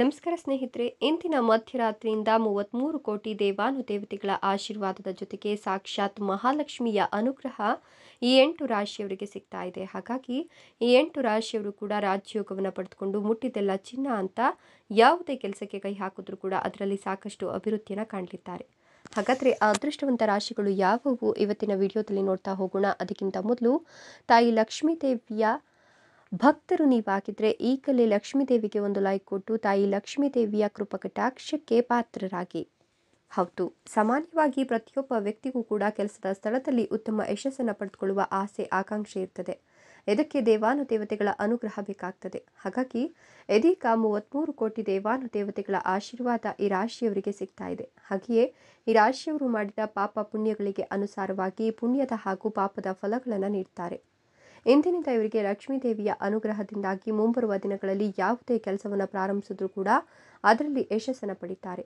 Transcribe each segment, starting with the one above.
ನಮಸ್ಕಾರ ಸ್ನೇಹಿತರೆ ಇಂದಿನ ಮಧ್ಯರಾತ್ರಿಯಿಂದ ಮೂವತ್ತ್ಮೂರು ಕೋಟಿ ದೇವಾನು ದೇವತೆಗಳ ಆಶೀರ್ವಾದದ ಜೊತೆಗೆ ಸಾಕ್ಷಾತ್ ಮಹಾಲಕ್ಷ್ಮಿಯ ಅನುಗ್ರಹ ಈ ಎಂಟು ರಾಶಿಯವರಿಗೆ ಸಿಗ್ತಾ ಇದೆ ಹಾಗಾಗಿ ಈ ಎಂಟು ರಾಶಿಯವರು ಕೂಡ ರಾಜ್ಯೋಗವನ್ನು ಪಡೆದುಕೊಂಡು ಮುಟ್ಟಿದೆಲ್ಲ ಚಿನ್ನ ಅಂತ ಯಾವುದೇ ಕೆಲಸಕ್ಕೆ ಕೈ ಹಾಕಿದ್ರೂ ಕೂಡ ಅದರಲ್ಲಿ ಸಾಕಷ್ಟು ಅಭಿವೃದ್ಧಿಯನ್ನು ಕಾಣಲಿದ್ದಾರೆ ಹಾಗಾದರೆ ಅದೃಷ್ಟವಂತ ರಾಶಿಗಳು ಯಾವುವು ಇವತ್ತಿನ ವಿಡಿಯೋದಲ್ಲಿ ನೋಡ್ತಾ ಹೋಗೋಣ ಅದಕ್ಕಿಂತ ಮೊದಲು ತಾಯಿ ಲಕ್ಷ್ಮೀ ದೇವಿಯ ಭಕ್ತರು ನೀವಾಗಿದ್ದರೆ ಈಗಲೇ ಲಕ್ಷ್ಮೀದೇವಿಗೆ ಒಂದು ಲೈಕ್ ಕೊಟ್ಟು ತಾಯಿ ಲಕ್ಷ್ಮೀದೇವಿಯ ಕೃಪಕಟಾಕ್ಷಕ್ಕೆ ಪಾತ್ರರಾಗಿ ಹೌದು ಸಾಮಾನ್ಯವಾಗಿ ಪ್ರತಿಯೊಬ್ಬ ವ್ಯಕ್ತಿಗೂ ಕೂಡ ಕೆಲಸದ ಸ್ಥಳದಲ್ಲಿ ಉತ್ತಮ ಯಶಸ್ಸನ್ನು ಪಡೆದುಕೊಳ್ಳುವ ಆಸೆ ಆಕಾಂಕ್ಷೆ ಇರ್ತದೆ ಇದಕ್ಕೆ ದೇವಾನು ದೇವತೆಗಳ ಅನುಗ್ರಹ ಬೇಕಾಗ್ತದೆ ಹಾಗಾಗಿ ಇದೀಗ ಮೂವತ್ತ್ಮೂರು ಕೋಟಿ ದೇವಾನು ದೇವತೆಗಳ ಆಶೀರ್ವಾದ ಈ ರಾಶಿಯವರಿಗೆ ಸಿಗ್ತಾ ಇದೆ ಹಾಗೆಯೇ ಈ ರಾಶಿಯವರು ಮಾಡಿದ ಪಾಪ ಪುಣ್ಯಗಳಿಗೆ ಅನುಸಾರವಾಗಿ ಪುಣ್ಯದ ಹಾಗೂ ಪಾಪದ ಫಲಗಳನ್ನು ನೀಡ್ತಾರೆ ಇಂದಿನಿಂದ ಇವರಿಗೆ ಲಕ್ಷ್ಮೀ ದೇವಿಯ ಅನುಗ್ರಹದಿಂದಾಗಿ ಮುಂಬರುವ ದಿನಗಳಲ್ಲಿ ಯಾವುದೇ ಕೆಲಸವನ್ನು ಪ್ರಾರಂಭಿಸಿದ್ರೂ ಕೂಡ ಅದರಲ್ಲಿ ಯಶಸ್ಸನ್ನು ಪಡಿತಾರೆ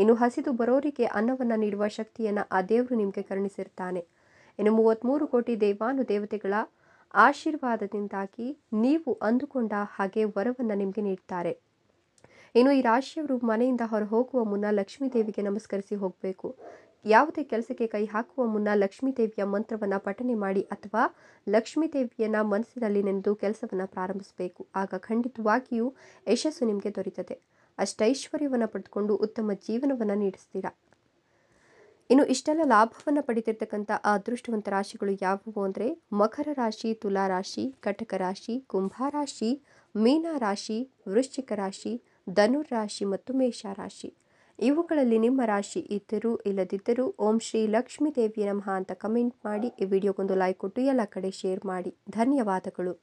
ಇನ್ನು ಹಸಿದು ಬರೋರಿಗೆ ಅನ್ನವನ್ನು ನೀಡುವ ಶಕ್ತಿಯನ್ನು ಆ ದೇವರು ನಿಮಗೆ ಕರುಣಿಸಿರ್ತಾನೆ ಇನ್ನು ಮೂವತ್ತ್ಮೂರು ಕೋಟಿ ದೇವಾನು ದೇವತೆಗಳ ಆಶೀರ್ವಾದದಿಂದಾಗಿ ನೀವು ಅಂದುಕೊಂಡ ಹಾಗೆ ವರವನ್ನು ನಿಮಗೆ ನೀಡ್ತಾರೆ ಇನ್ನು ಈ ರಾಶಿಯವರು ಮನೆಯಿಂದ ಹೊರ ಹೋಗುವ ಮುನ್ನ ಲಕ್ಷ್ಮೀ ದೇವಿಗೆ ನಮಸ್ಕರಿಸಿ ಹೋಗಬೇಕು ಯಾವುದೇ ಕೆಲಸಕ್ಕೆ ಕೈ ಹಾಕುವ ಮುನ್ನ ಲಕ್ಷ್ಮೀ ದೇವಿಯ ಮಂತ್ರವನ್ನು ಪಠನೆ ಮಾಡಿ ಅಥವಾ ಲಕ್ಷ್ಮೀ ದೇವಿಯನ್ನ ಮನಸ್ಸಿನಲ್ಲಿ ನೆನೆದು ಕೆಲಸವನ್ನು ಪ್ರಾರಂಭಿಸಬೇಕು ಆಗ ಖಂಡಿತವಾಗಿಯೂ ಯಶಸ್ಸು ನಿಮಗೆ ದೊರೀತದೆ ಅಷ್ಟೈಶ್ವರ್ಯವನ್ನು ಪಡೆದುಕೊಂಡು ಉತ್ತಮ ಜೀವನವನ್ನು ನೀಡಿಸ್ತೀರಾ ಇನ್ನು ಇಷ್ಟೆಲ್ಲ ಲಾಭವನ್ನು ಪಡೆದಿರ್ತಕ್ಕಂಥ ಅದೃಷ್ಟವಂತ ರಾಶಿಗಳು ಯಾವುವು ಅಂದರೆ ಮಕರ ರಾಶಿ ತುಲಾ ರಾಶಿ ಕಟಕ ರಾಶಿ ಕುಂಭ ರಾಶಿ ಮೀನ ರಾಶಿ ವೃಶ್ಚಿಕ ರಾಶಿ ರಾಶಿ ಮತ್ತು ಮೇಷರಾಶಿ ಇವುಗಳಲ್ಲಿ ನಿಮ್ಮ ರಾಶಿ ಇದ್ದರೂ ಇಲ್ಲದಿದ್ದರೂ ಓಂ ಶ್ರೀ ಲಕ್ಷ್ಮೀ ದೇವಿಯ ನಮಃ ಅಂತ ಕಮೆಂಟ್ ಮಾಡಿ ಈ ವಿಡಿಯೋಗೊಂದು ಲೈಕ್ ಕೊಟ್ಟು ಎಲ್ಲ ಕಡೆ ಶೇರ್ ಮಾಡಿ ಧನ್ಯವಾದಗಳು